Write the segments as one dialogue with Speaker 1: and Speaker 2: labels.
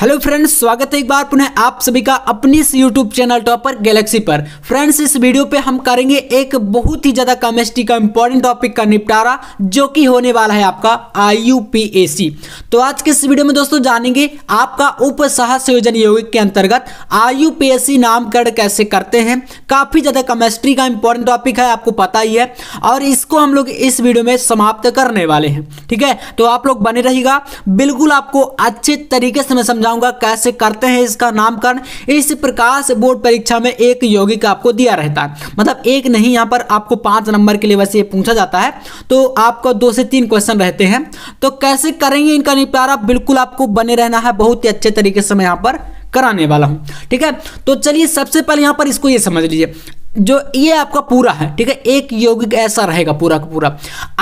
Speaker 1: hello friends स्वागत है एक बार पुनः आप सभी का अपनी इस यूट्यूब चैनल टॉपर गैलेक्सी पर फ्रेंड्स इस वीडियो पे हम करेंगे एक बहुत ही ज़्यादा केमिस्ट्री का इंपॉर्टेंट टॉपिक का निपटारा जो कि होने वाला है आपका आई तो आज के इस वीडियो में दोस्तों जानेंगे आपका उप सहसोजन यौगिक के अंतर्गत आई नामकरण कैसे करते हैं काफ़ी ज़्यादा केमिस्ट्री का इंपॉर्टेंट टॉपिक है आपको पता ही है और इसको हम लोग इस वीडियो में समाप्त करने वाले हैं ठीक है तो आप लोग बने रहेगा बिल्कुल आपको अच्छे तरीके से मैं समझा समझाऊंगा कैसे करते हैं इसका नामकरण इस प्रकार से बोर्ड परीक्षा में एक यौगिक आपको दिया रहता है मतलब एक नहीं यहाँ पर आपको पाँच नंबर के लिए वैसे ये पूछा जाता है तो आपका दो से तीन क्वेश्चन रहते हैं तो कैसे करेंगे इनका निपटारा बिल्कुल आपको बने रहना है बहुत ही अच्छे तरीके से मैं यहाँ पर कराने वाला हूँ ठीक है तो चलिए सबसे पहले यहाँ पर इसको ये समझ लीजिए जो ये आपका पूरा है ठीक है एक यौगिक ऐसा रहेगा पूरा का पूरा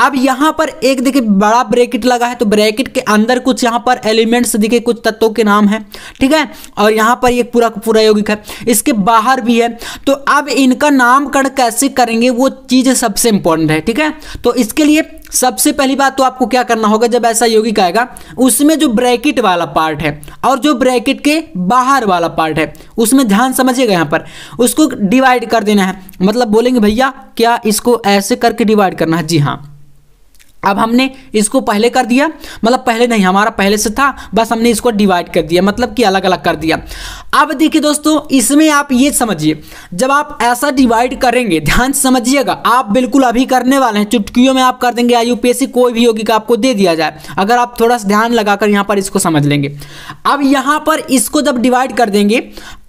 Speaker 1: अब यहाँ पर एक देखिए बड़ा ब्रैकेट लगा है तो ब्रैकेट के अंदर कुछ यहाँ पर एलिमेंट्स दिखे कुछ तत्वों के नाम है ठीक है और यहाँ पर ये पूरा का पूरा यौगिक है इसके बाहर भी है तो अब इनका नामकरण कैसे करेंगे वो चीज़ सबसे इंपॉर्टेंट है ठीक है तो इसके लिए सबसे पहली बात तो आपको क्या करना होगा जब ऐसा यौगिक आएगा उसमें जो ब्रैकेट वाला पार्ट है और जो ब्रैकेट के बाहर वाला पार्ट है उसमें ध्यान समझिएगा यहाँ पर उसको डिवाइड कर देना है मतलब बोलेंगे भैया क्या इसको ऐसे करके डिवाइड करना है जी हाँ अब हमने इसको पहले कर दिया मतलब पहले नहीं हमारा पहले से था बस हमने इसको डिवाइड कर दिया मतलब कि अलग अलग कर दिया अब देखिए दोस्तों इसमें आप ये समझिए जब आप ऐसा डिवाइड करेंगे ध्यान समझिएगा आप बिल्कुल अभी करने वाले हैं चुटकियों में आप कर देंगे या यूपीएससी कोई भी होगी का आपको दे दिया जाए अगर आप थोड़ा सा ध्यान लगाकर यहाँ पर इसको समझ लेंगे अब यहाँ पर इसको जब डिवाइड कर देंगे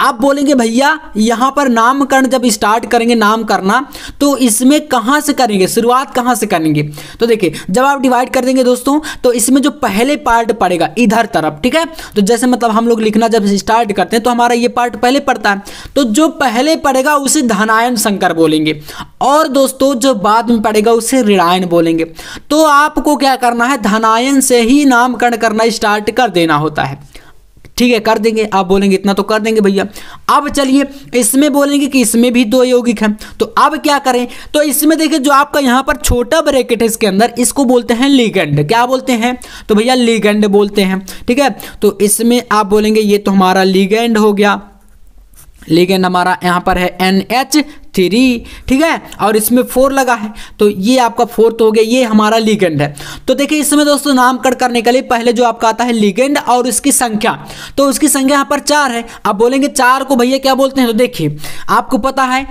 Speaker 1: आप बोलेंगे भैया यहाँ पर नामकरण जब स्टार्ट करेंगे नाम करना तो इसमें कहाँ से करेंगे शुरुआत कहाँ से करेंगे तो देखिए जब आप डिवाइड कर देंगे दोस्तों तो इसमें जो पहले पार्ट पड़ेगा इधर तरफ ठीक है तो जैसे मतलब हम लोग लिखना जब स्टार्ट करते हैं तो हमारा ये पार्ट पहले पड़ता है तो जो पहले पड़ेगा उसे धनायन संकर बोलेंगे और दोस्तों जो बाद में पड़ेगा उसे ऋणायन बोलेंगे तो आपको क्या करना है धनायन से ही नामकरण करना स्टार्ट कर देना होता है ठीक है कर देंगे आप बोलेंगे इतना तो कर देंगे भैया अब चलिए इसमें बोलेंगे कि इसमें भी दो यौगिक हैं तो अब क्या करें तो इसमें देखिए जो आपका यहाँ पर छोटा ब्रैकेट है इसके अंदर इसको बोलते हैं लीगेंड क्या बोलते हैं तो भैया लीगेंड बोलते हैं ठीक है तो इसमें आप बोलेंगे ये तो हमारा लीगेंड हो गया लीगेंड हमारा यहाँ पर है एन एच थ्री ठीक है और इसमें फोर लगा है तो ये आपका फोर्थ हो गया ये हमारा लीगेंड है तो देखिए इसमें दोस्तों नामकरण करने के लिए पहले जो आपका आता है लीगेंड और उसकी संख्या तो उसकी संख्या यहाँ पर चार है आप बोलेंगे चार को भैया क्या बोलते हैं तो देखिए आपको पता है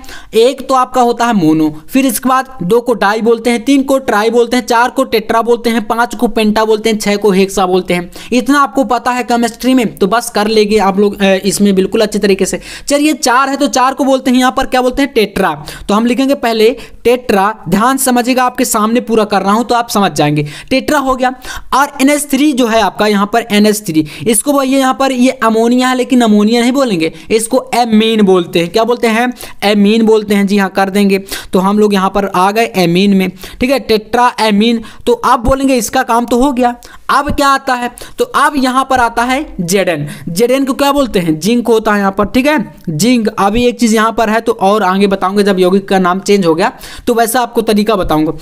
Speaker 1: एक तो आपका होता है मोनो फिर इसके बाद दो को डाई बोलते हैं तीन को ट्राई बोलते हैं चार को टेट्रा बोलते हैं पाँच को पेंटा बोलते हैं छः को हेक्सा बोलते हैं इतना आपको पता है केमिस्ट्री में तो बस कर लेगी आप लोग इसमें बिल्कुल अच्छे तरीके से चलिए चार है तो चार को बोलते हैं यहाँ पर क्या बोलते हैं टेट टेट्रा तो हम लिखेंगे पहले टेट्रा ध्यान समझिएगा आपके सामने पूरा कर रहा हूं तो आप समझ जाएंगे टेट्रा हो गया और एन थ्री जो है आपका यहां पर एन थ्री इसको बोलिए यहां पर ये अमोनिया है लेकिन अमोनिया नहीं बोलेंगे इसको एमीन बोलते हैं क्या बोलते हैं एमीन बोलते हैं जी हाँ कर देंगे तो हम लोग यहां पर आ गए एमीन में ठीक है टेट्रा एमीन तो आप बोलेंगे इसका काम तो हो गया अब क्या आता है तो अब यहां पर आता है जेडन जेडन को क्या बोलते हैं जिंक होता है यहां पर ठीक है जिंक अभी एक चीज़ यहां पर है तो और आगे बताऊंगे जब यौगिक का नाम चेंज हो गया तो वैसा आपको तरीका बताऊंगा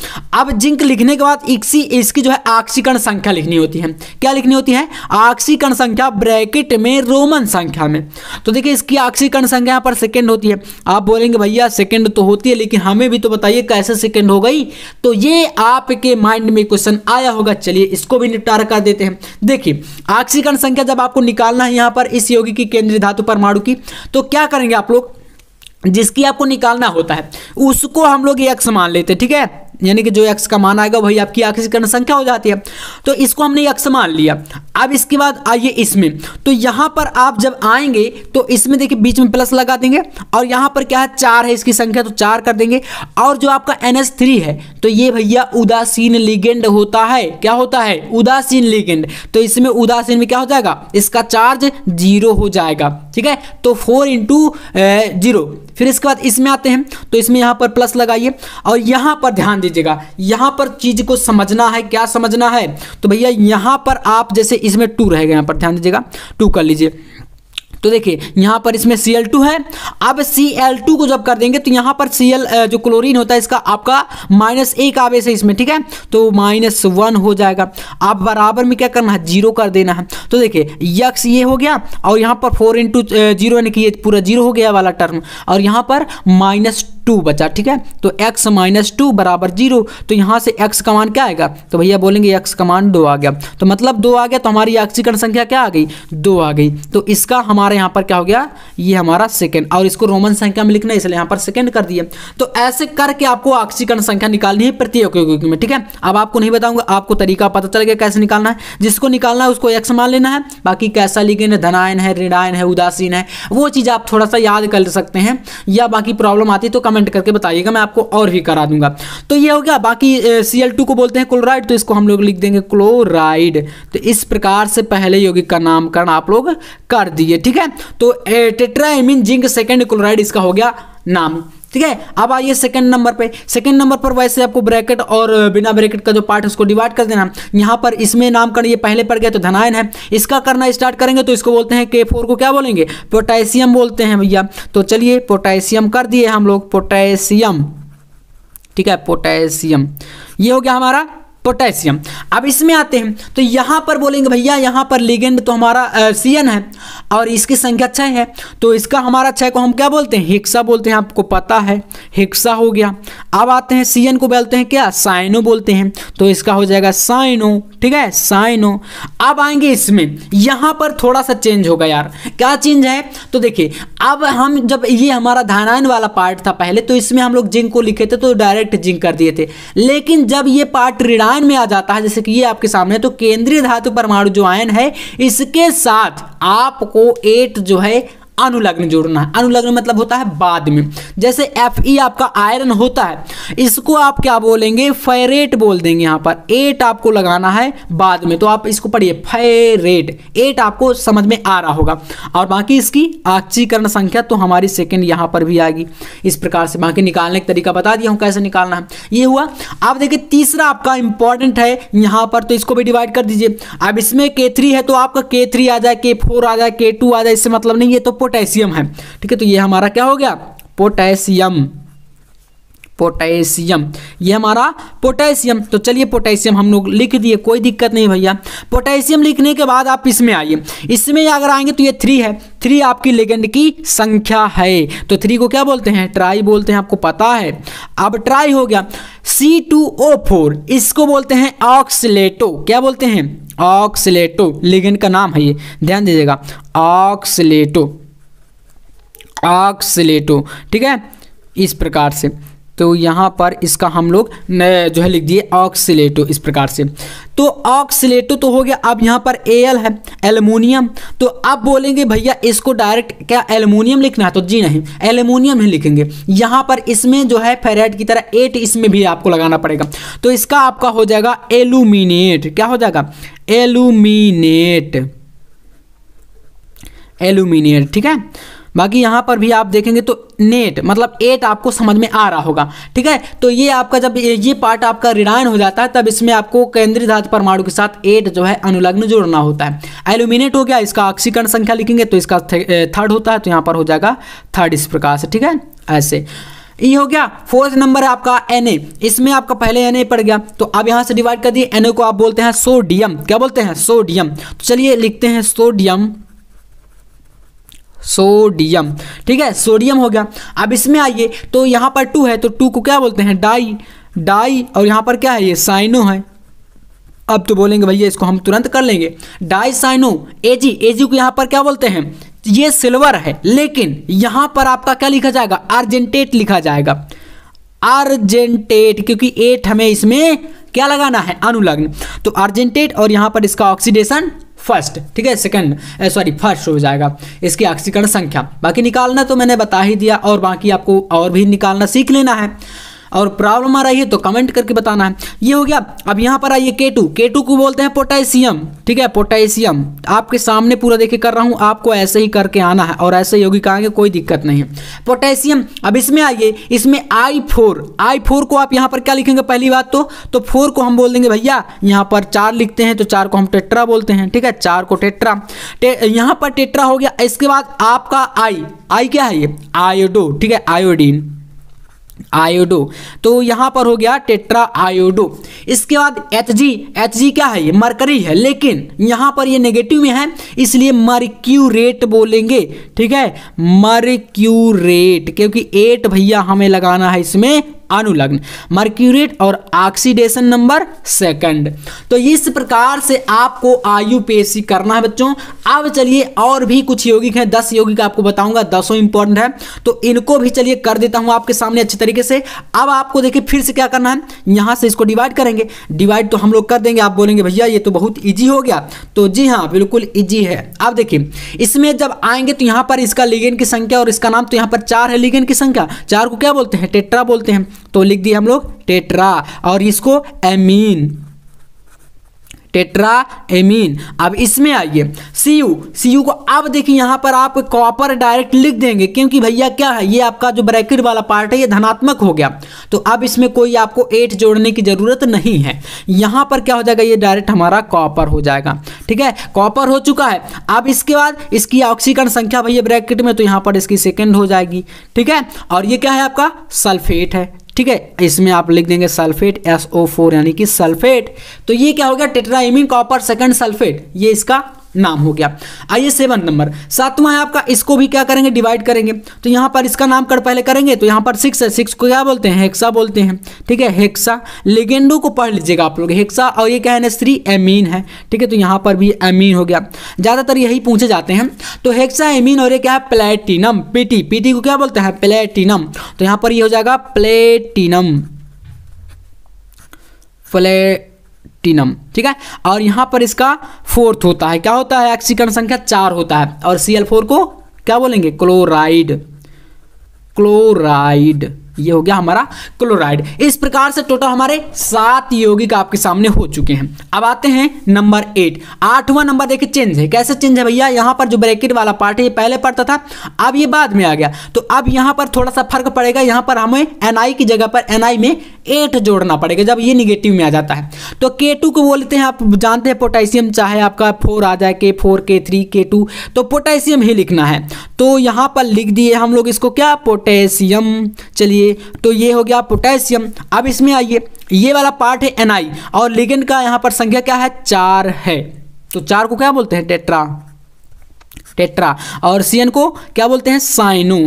Speaker 1: अब जिंक लिखने के बाद इसी इसकी जो है आक्सीकरण संख्या लिखनी होती है क्या लिखनी होती है आक्सीकरण संख्या ब्रैकेट में रोमन संख्या में तो देखिए इसकी आक्सीकरण संख्या पर सेकेंड होती है आप बोलेंगे भैया सेकेंड तो होती है लेकिन हमें भी तो बताइए कैसे सेकेंड हो गई तो ये आपके माइंड में क्वेश्चन आया होगा चलिए इसको भी निपटारा कर देते हैं देखिए आक्सीकरण संख्या जब आपको निकालना है यहां पर इस योगी की केंद्रीय धातु परमाणु की तो क्या करेंगे आप लोग जिसकी आपको निकालना होता है उसको हम लोग एक्स मान लेते ठीक है यानी कि जो एक्स का मान आएगा वही आपकी आखिरीकरण संख्या हो जाती है तो इसको हमने एक्स मान लिया अब इसके बाद आइए इसमें तो यहाँ पर आप जब आएंगे तो इसमें देखिए बीच में प्लस लगा देंगे और यहाँ पर क्या है चार है इसकी संख्या तो चार कर देंगे और जो आपका एन है तो ये भैया उदासीन लिगेंड होता है क्या होता है उदासीन लिगेंड तो इसमें उदासीन में क्या हो जाएगा इसका चार्ज जीरो हो जाएगा ठीक है तो फोर इंटू जीरो फिर इसके बाद इसमें आते हैं तो इसमें यहाँ पर प्लस लगाइए और यहाँ पर ध्यान दीजिए लीजिएगा यहां पर चीज़ को समझना है क्या समझना है तो भैया यहां पर आप जैसे इसमें टू रहेगा यहां पर ध्यान दीजिएगा टू कर लीजिए तो देखिए यहां पर इसमें Cl2 है अब Cl2 को जब कर देंगे तो यहां पर Cl जो क्लोरीन होता है इसका आपका माइनस एक आवेश है इसमें ठीक है तो माइनस वन हो जाएगा आप बराबर में क्या करना है जीरो कर देना है तो देखिए यक्स ये हो गया और यहां पर फोर इंटू जीरो यानी कि ये पूरा जीरो हो गया वाला टर्म और यहां पर माइनस टू बचा ठीक है तो एक्स माइनस टू बराबर जीरो तो यहाँ से एक्स का मान क्या आएगा तो भैया बोलेंगे एक्स का मान दो आ गया तो मतलब दो आ गया तो हमारी ऑक्सीकरण संख्या क्या आ गई दो आ गई तो इसका हमारे यहाँ पर क्या हो गया ये हमारा सेकेंड और इसको रोमन संख्या में लिखना है इसलिए यहाँ पर सेकेंड कर दिया तो ऐसे करके आपको ऑक्सीकरण संख्या निकालनी है प्रत्येक में ठीक है अब आपको नहीं बताऊंगा आपको तरीका पता चल गया कैसे निकालना है जिसको निकालना है उसको एक्स मान लेना है बाकी कैसा लिखे धनायन है ऋणायन है उदासीन है वो चीज़ आप थोड़ा सा याद कर सकते हैं या बाकी प्रॉब्लम आती तो कम कमेंट करके बताइएगा मैं आपको और भी करा दूंगा तो ये हो गया बाकी सी एल टू को बोलते हैं क्लोराइड तो इसको हम लोग लिख देंगे क्लोराइड तो इस प्रकार से पहले यौगिक का नामकरण आप लोग कर दिए ठीक है तो टेट्राइमिन जिंक सेकेंड क्लोराइड इसका हो गया नाम ठीक है अब आइए सेकंड नंबर पे सेकंड नंबर पर वैसे आपको ब्रैकेट और बिना ब्रैकेट का जो पार्ट है उसको डिवाइड कर देना यहाँ पर इसमें कर ये पहले पड़ गया तो धनायन है इसका करना स्टार्ट करेंगे तो इसको बोलते हैं के को क्या बोलेंगे पोटेशियम बोलते हैं भैया तो चलिए पोटेशियम कर दिए हम लोग पोटेशियम ठीक है पोटेशियम ये हो गया हमारा पोटेशियम अब इसमें आते हैं तो यहाँ पर बोलेंगे भैया यहाँ पर लिगेंड तो हमारा सी है और इसकी संख्या छः है तो इसका हमारा छः को हम क्या बोलते हैं हिक्सा बोलते हैं आपको पता है हिक्सा हो गया अब आते हैं सी को बोलते हैं क्या साइनो बोलते हैं तो इसका हो जाएगा साइनो ठीक है साइनो अब आएंगे इसमें यहाँ पर थोड़ा सा चेंज होगा यार क्या चेंज है तो देखिए अब हम जब ये हमारा धानायन वाला पार्ट था पहले तो इसमें हम लोग जिंक को लिखे थे तो डायरेक्ट जिंक कर दिए थे लेकिन जब ये पार्ट ऋणान आयन में आ जाता है जैसे कि ये आपके सामने तो केंद्रीय धातु परमाणु जो आयन है इसके साथ आपको एट जो है अनुलग्न जोड़ना है अनुलग्न मतलब होता है बाद में जैसे एफ ई आपका आयरन होता है इसको आप क्या बोलेंगे फेरेट बोल देंगे यहाँ पर एट आपको लगाना है बाद में तो आप इसको पढ़िए फेरेट एट आपको समझ में आ रहा होगा और बाकी इसकी आक्षीकरण संख्या तो हमारी सेकेंड यहाँ पर भी आएगी इस प्रकार से बाकी निकालने का तरीका बता दिया हूँ कैसे निकालना है ये हुआ आप देखिए तीसरा आपका इंपॉर्टेंट है यहाँ पर तो इसको भी डिवाइड कर दीजिए अब इसमें के है तो आपका के आ जाए के आ जाए के आ जाए इससे मतलब नहीं है तो पोटेशियम है ठीक है तो ये हमारा क्या हो गया पोटेशियम पोटेशियम ये हमारा पोटेशियम तो चलिए पोटेशियम हम लोग लिख दिए कोई दिक्कत नहीं भैया पोटेशियम लिखने के बाद आप इसमें आइए इसमें अगर आएंगे तो ये थ्री है थ्री आपकी लेगेंड की संख्या है तो थ्री को क्या बोलते हैं ट्राई बोलते हैं आपको पता है अब ट्राई हो गया सी टू ओ फोर इसको बोलते हैं ऑक्सलेटो क्या बोलते हैं ऑक्सलेटो लेगेंड का नाम है ये ध्यान दीजिएगा ऑक्सलेटो ऑक्सलेटो ठीक है इस प्रकार से तो यहाँ पर इसका हम लोग जो है लिख दिए ऑक्सीलेटो इस प्रकार से तो ऑक्सीलेटो तो हो गया अब यहाँ पर ए एल है एलमोनियम तो अब बोलेंगे भैया इसको डायरेक्ट क्या एलमोनियम लिखना है तो जी नहीं एलमोनियम ही लिखेंगे यहाँ पर इसमें जो है फेराइड की तरह एट इसमें भी आपको लगाना पड़ेगा तो इसका आपका हो जाएगा एलुमिनेट क्या हो जाएगा एलुमिनेट एलुमिनेट ठीक है बाकी यहाँ पर भी आप देखेंगे तो नेट मतलब एट आपको समझ में आ रहा होगा ठीक है तो ये आपका जब ये पार्ट आपका रिडाइन हो जाता है तब इसमें आपको केंद्रीय धातु परमाणु के साथ एट जो है अनुलग्न जोड़ना होता है एल्यूमिनेट हो गया इसका ऑक्सीकरण संख्या लिखेंगे तो इसका थर्ड होता है तो यहाँ पर हो जाएगा थर्ड इस प्रकार से ठीक है ऐसे ये हो गया फोर्थ नंबर आपका एन इसमें आपका पहले एन पड़ गया तो अब यहाँ से डिवाइड कर दिए एन को आप बोलते हैं सोडियम क्या बोलते हैं सोडियम तो चलिए लिखते हैं सोडियम सोडियम ठीक है सोडियम हो गया अब इसमें आइए तो यहाँ पर टू है तो टू को क्या बोलते हैं डाई डाई और यहाँ पर क्या है ये साइनो है अब तो बोलेंगे भैया इसको हम तुरंत कर लेंगे डाई साइनो ए जी ए जी को यहाँ पर क्या बोलते हैं ये सिल्वर है लेकिन यहाँ पर आपका क्या लिखा जाएगा अर्जेंटेट लिखा जाएगा अर्जेंटेट क्योंकि एट हमें इसमें क्या लगाना है अनुलग्न तो अर्जेंटेट और यहाँ पर इसका ऑक्सीडेशन फर्स्ट ठीक है सेकंड सॉरी फर्स्ट हो जाएगा इसकी आक्सीकरण संख्या बाकी निकालना तो मैंने बता ही दिया और बाकी आपको और भी निकालना सीख लेना है और प्रॉब्लम आ रही है तो कमेंट करके बताना है ये हो गया अब यहाँ पर आइए के टू के टू को बोलते हैं पोटेशियम ठीक है पोटेशियम आपके सामने पूरा देखे कर रहा हूँ आपको ऐसे ही करके आना है और ऐसे योगी कहेंगे कोई दिक्कत नहीं है पोटेशियम अब इसमें आइए इसमें आई फोर आई फोर को आप यहाँ पर क्या लिखेंगे पहली बात तो तो फोर को हम बोल देंगे भैया यहाँ पर चार लिखते हैं तो चार को हम टेट्रा बोलते हैं ठीक है चार को टेट्रा टे, यहाँ पर टेट्रा हो गया इसके बाद आपका आई आई क्या है ये आयोडो ठीक है आयोडीन आयोडो तो यहाँ पर हो गया टेट्रा आयोडो इसके बाद एच जी एच जी क्या है ये मरकरी है लेकिन यहाँ पर ये नेगेटिव में है इसलिए मरक्यूरेट बोलेंगे ठीक है मरक्यूरेट क्योंकि एट भैया हमें लगाना है इसमें अनुलग्न मर्क्यूरेट और ऑक्सीडेशन नंबर सेकंड तो इस प्रकार से आपको आयु पेशी करना है बच्चों अब चलिए और भी कुछ यौगिक हैं दस यौगिक आपको बताऊंगा दसों इंपॉर्टेंट है तो इनको भी चलिए कर देता हूं आपके सामने अच्छे तरीके से अब आपको देखिए फिर से क्या करना है यहां से इसको डिवाइड करेंगे डिवाइड तो हम लोग कर देंगे आप बोलेंगे भैया ये तो बहुत ईजी हो गया तो जी हाँ बिल्कुल ईजी है अब देखिए इसमें जब आएंगे तो यहां पर इसका लिगेन की संख्या और इसका नाम तो यहां पर चार है लिगेन की संख्या चार को क्या बोलते हैं टेट्रा बोलते हैं तो लिख दिए हम लोग टेट्रा और इसको एमीन टेट्रा एमीन अब इसमें आइए सी यू सी यू को अब देखिए यहाँ पर आप कॉपर डायरेक्ट लिख देंगे क्योंकि भैया क्या है ये आपका जो ब्रैकेट वाला पार्ट है ये धनात्मक हो गया तो अब इसमें कोई आपको एट जोड़ने की ज़रूरत नहीं है यहाँ पर क्या हो जाएगा ये डायरेक्ट हमारा कॉपर हो जाएगा ठीक है कॉपर हो चुका है अब इसके बाद इसकी ऑक्सीकरण संख्या भैया ब्रैकेट में तो यहाँ पर इसकी सेकेंड हो जाएगी ठीक है और ये क्या है आपका सल्फेट है ठीक है इसमें आप लिख देंगे सल्फेट एस ओ फोर यानी कि सल्फेट तो ये क्या हो गया टेट्राइमिन कॉपर सेकंड सल्फेट ये इसका नाम हो गया आइए सेवन नंबर सातवां है आपका इसको भी क्या करेंगे डिवाइड करेंगे तो यहाँ पर इसका नाम कर पहले करेंगे तो यहाँ पर सिक्स है सिक्स को क्या बोलते हैं हेक्सा बोलते हैं ठीक है हेक्सा लेगेंडो को पढ़ लीजिएगा आप लोग हेक्सा और ये क्या है श्री एमीन है ठीक है तो यहाँ पर भी एमीन हो गया ज़्यादातर यही पूछे जाते हैं तो हेक्सा एमीन और ये क्या है प्लेटिनम पीटी पीटी को क्या बोलते हैं प्लेटिनम तो यहाँ पर ये हो जाएगा प्लेटिनम प्ले एक्टिनम ठीक है और यहाँ पर इसका फोर्थ होता है क्या होता है ऑक्सीकरण संख्या चार होता है और सी को क्या बोलेंगे क्लोराइड क्लोराइड ये हो गया हमारा क्लोराइड इस प्रकार से टोटल हमारे सात यौगिक आपके सामने हो चुके हैं अब आते हैं नंबर एट आठवां नंबर देखिए चेंज है कैसे चेंज है भैया यहां पर जो ब्रैकेट वाला पार्ट है ये पहले पड़ता था अब ये बाद में आ गया तो अब यहां पर थोड़ा सा फर्क पड़ेगा यहां पर हमें एनआई की जगह पर एनआई में एट जोड़ना पड़ेगा जब ये निगेटिव में आ जाता है तो के टू को बोलते हैं आप जानते हैं पोटेशियम चाहे आपका फोर आ जाए के फोर के थ्री के टू तो पोटेशियम ही लिखना है तो यहाँ पर लिख दिए हम लोग इसको क्या पोटेशियम चलिए तो ये हो गया पोटेशियम अब इसमें आइए ये वाला पार्ट है एनआई और लिगेंड का यहाँ पर संख्या क्या है चार है तो चार को क्या बोलते हैं टेट्रा टेट्रा और सी को क्या बोलते हैं साइनो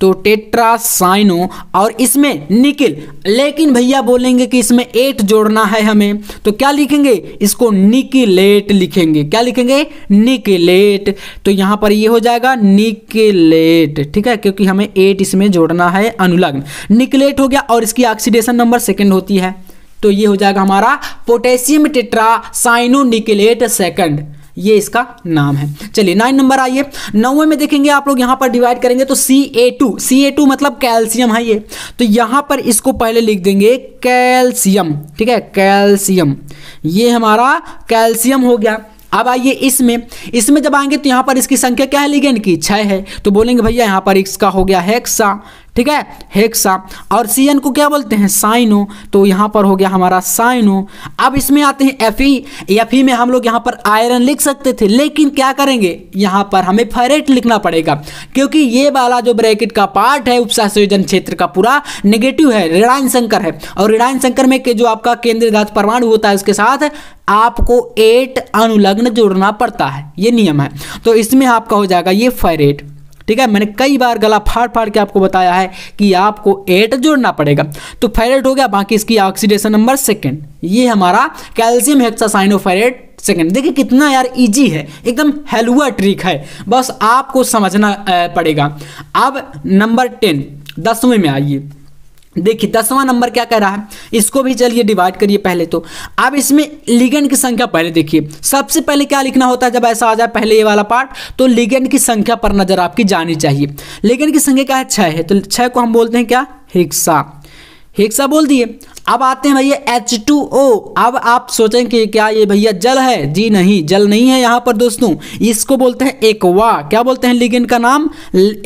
Speaker 1: तो टेट्रा साइनो और इसमें निकिल लेकिन भैया बोलेंगे कि इसमें एट जोड़ना है हमें तो क्या लिखेंगे इसको निकिलेट लिखेंगे क्या लिखेंगे निकिलेट तो यहाँ पर ये हो जाएगा निकिलेट ठीक है क्योंकि हमें एट इसमें जोड़ना है अनुलग्न निकिलेट हो गया और इसकी ऑक्सीडेशन नंबर सेकेंड होती है तो ये हो जाएगा हमारा potassium tetracyanonickelate second ये इसका नाम है चलिए नाइन नंबर आइए नौवे में देखेंगे आप लोग यहां पर डिवाइड करेंगे तो C A two C A two मतलब कैल्शियम है ये तो यहां पर इसको पहले लिख देंगे कैल्शियम ठीक है कैल्शियम ये हमारा कैल्शियम हो गया अब आइए इसमें इसमें जब आएंगे तो यहां पर इसकी संख्या क्या है लिगेंड की छह है तो बोलेंगे भैया यहां पर इसका हो गया हेक्सा ठीक है हेक्सा और सी एन को क्या बोलते हैं साइनो तो यहाँ पर हो गया हमारा साइनो अब इसमें आते हैं एफ ई एफ ई में हम लोग यहाँ पर आयरन लिख सकते थे लेकिन क्या करेंगे यहाँ पर हमें फरेट लिखना पड़ेगा क्योंकि ये वाला जो ब्रैकेट का पार्ट है उपसा संयोजन क्षेत्र का पूरा नेगेटिव है ऋणायन शंकर है और ऋणायन शंकर में के जो आपका केंद्रीय धातु परमाणु होता है उसके साथ आपको एट अनुलग्न जोड़ना पड़ता है ये नियम है तो इसमें आपका हो जाएगा ये फरेट ठीक है मैंने कई बार गला फाड़ फाड़ के आपको बताया है कि आपको एट जोड़ना पड़ेगा तो फेरेट हो गया बाकी इसकी ऑक्सीडेशन नंबर सेकेंड ये हमारा कैल्शियम हेक्सासाइनोफेरेट सेकेंड देखिए कितना यार इजी है एकदम हेलुआ ट्रिक है बस आपको समझना पड़ेगा अब नंबर टेन दसवें में आइए देखिए दसवां नंबर क्या कह रहा है इसको भी चलिए डिवाइड करिए पहले तो अब इसमें लिगेंड की संख्या पहले देखिए सबसे पहले क्या लिखना होता है जब ऐसा आ जाए पहले ये वाला पार्ट तो लिगेंड की संख्या पर नज़र आपकी जानी चाहिए लिगेंड की संख्या क्या है छः है तो छः को हम बोलते हैं क्या हिक्सा हिक्सा बोल दिए अब आते हैं भैया एच टू ओ अब आप सोचें कि क्या ये भैया जल है जी नहीं जल नहीं है यहाँ पर दोस्तों इसको बोलते हैं एकवा क्या बोलते हैं लिगेंड का नाम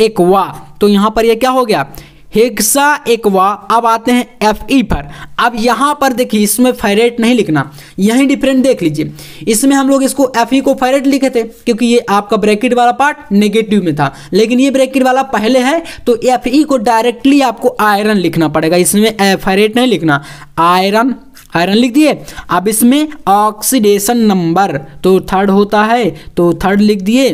Speaker 1: एकवा तो यहाँ पर यह क्या हो गया हेक्सा एक्वा अब आते हैं एफ ई पर अब यहाँ पर देखिए इसमें फेरेट नहीं लिखना यही डिफरेंट देख लीजिए इसमें हम लोग इसको एफ ई को फेरेट लिखे थे क्योंकि ये आपका ब्रैकेट वाला पार्ट नेगेटिव में था लेकिन ये ब्रैकेट वाला पहले है तो एफ ई को डायरेक्टली आपको आयरन लिखना पड़ेगा इसमें फेरेट नहीं लिखना आयरन आयरन लिख दिए अब इसमें ऑक्सीडेशन नंबर तो थर्ड होता है तो थर्ड लिख दिए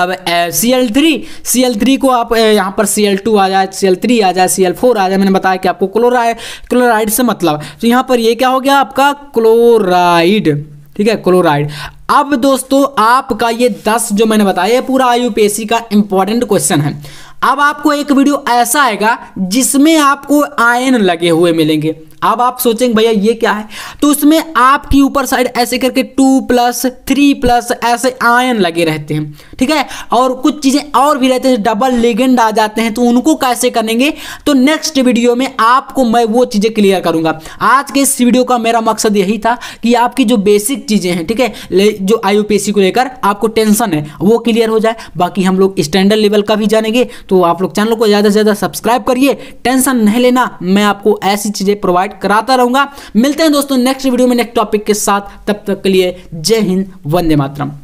Speaker 1: अब C L three C L three को आप यहाँ पर सी एल टू आ जाए सी एल थ्री आ जाए सी एल फोर आ जाए मैंने बताया कि आपको क्लोराइड क्लोराइड से मतलब तो यहाँ पर ये क्या हो गया आपका क्लोराइड ठीक है क्लोराइड अब दोस्तों आपका ये दस जो मैंने बताया पूरा आई का इंपॉर्टेंट क्वेश्चन है अब आपको एक वीडियो ऐसा आएगा जिसमें आपको आयन लगे हुए मिलेंगे अब आप सोचेंगे भैया ये क्या है तो उसमें आपकी ऊपर साइड ऐसे करके टू प्लस थ्री प्लस ऐसे आयन लगे रहते हैं ठीक है और कुछ चीज़ें और भी रहते हैं डबल लेगेंड आ जाते हैं तो उनको कैसे करेंगे तो नेक्स्ट वीडियो में आपको मैं वो चीज़ें क्लियर करूंगा आज के इस वीडियो का मेरा मकसद यही था कि आपकी जो बेसिक चीज़ें हैं ठीक है जो आई यू को लेकर आपको टेंशन है वो क्लियर हो जाए बाकी हम लोग स्टैंडर्ड लेवल का भी जानेंगे तो आप लोग चैनल को ज़्यादा से ज़्यादा सब्सक्राइब करिए टेंशन नहीं लेना मैं आपको ऐसी चीज़ें प्रोवाइड प्रोवाइड कराता रहूंगा मिलते हैं दोस्तों नेक्स्ट वीडियो में नेक्स्ट टॉपिक के साथ तब तक के लिए जय हिंद वंदे मातरम